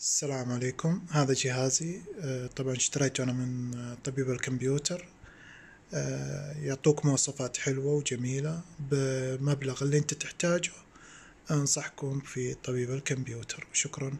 السلام عليكم هذا جهازي آه، طبعا اشتريته انا من آه، طبيب الكمبيوتر آه، يعطوك مواصفات حلوة وجميلة بمبلغ اللي انت تحتاجه انصحكم في طبيب الكمبيوتر وشكرا